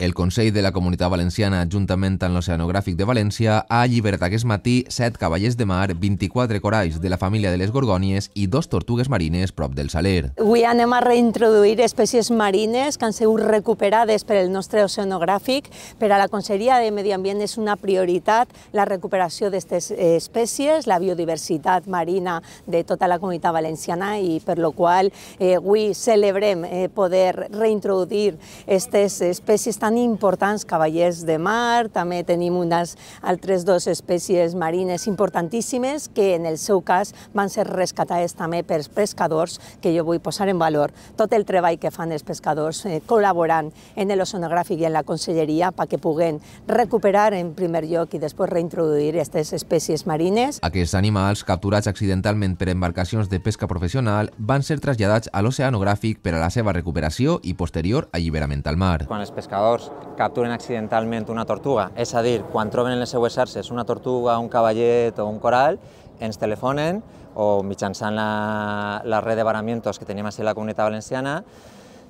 El Consell de la Comunitat Valenciana, juntament amb l'Oceanogràfic de València, ha alliberat aquest matí 7 cavallers de mar, 24 coralls de la família de les gorgònies i dos tortugues marines prop del Saler. Avui anem a reintroduir espècies marines que han sigut recuperades per el nostre oceanogràfic. Per a la Conselleria de Medi Ambient és una prioritat la recuperació d'aquestes espècies, la biodiversitat marina de tota la comunitat valenciana i per lo qual eh, avui celebrem eh, poder reintroduir aquestes espècies tan tan importants, cavallers de mar, també tenim unes altres dues espècies marines importantíssimes que en el seu cas van ser rescatades també per pescadors que jo vull posar en valor. Tot el treball que fan els pescadors eh, col·laborant en l'oceanogràfic i en la conselleria perquè puguen recuperar en primer lloc i després reintroduir aquestes espècies marines. Aquests animals capturats accidentalment per embarcacions de pesca professional van ser traslladats a l'oceanogràfic per a la seva recuperació i posterior alliberament al mar. Quan els pescadors pescadors capturen accidentalment una tortuga, és a dir, quan troben en les seues xarxes una tortuga, un cavallet o un coral, ens telefonen o mitjançant la, la red de baramientos que tenim així a la comunitat valenciana,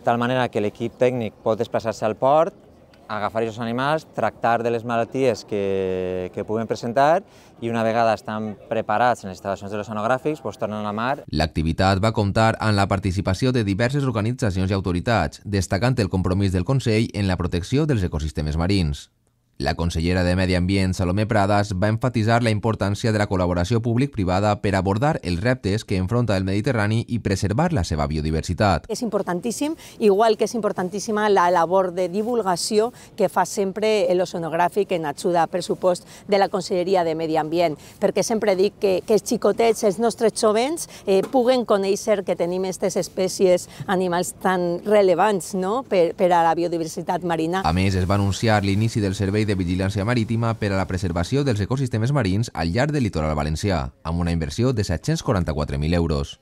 tal manera que l'equip tècnic pot desplaçar-se al port, agafar aquests animals, tractar de les malalties que, que puguen presentar i una vegada estan preparats en les instal·lacions de l'oceanogràfics, doncs tornen a la mar. L'activitat va comptar amb la participació de diverses organitzacions i autoritats, destacant el compromís del Consell en la protecció dels ecosistemes marins. La consellera de Medi Ambient, Salomé Prades, va enfatitzar la importància de la col·laboració públic-privada per abordar els reptes que enfronta el Mediterrani i preservar la seva biodiversitat. És importantíssim, igual que és importantíssima la labor de divulgació que fa sempre l'oceanogràfic en ajuda a pressupost de la Conselleria de Medi Ambient, perquè sempre dic que, que els xicotets, els nostres jovens, eh, puguen conèixer que tenim aquestes espècies animals tan rellevants no? per, per a la biodiversitat marina. A més, es va anunciar l'inici del servei de vigilància marítima per a la preservació dels ecosistemes marins al llarg del litoral valencià, amb una inversió de 744.000 euros.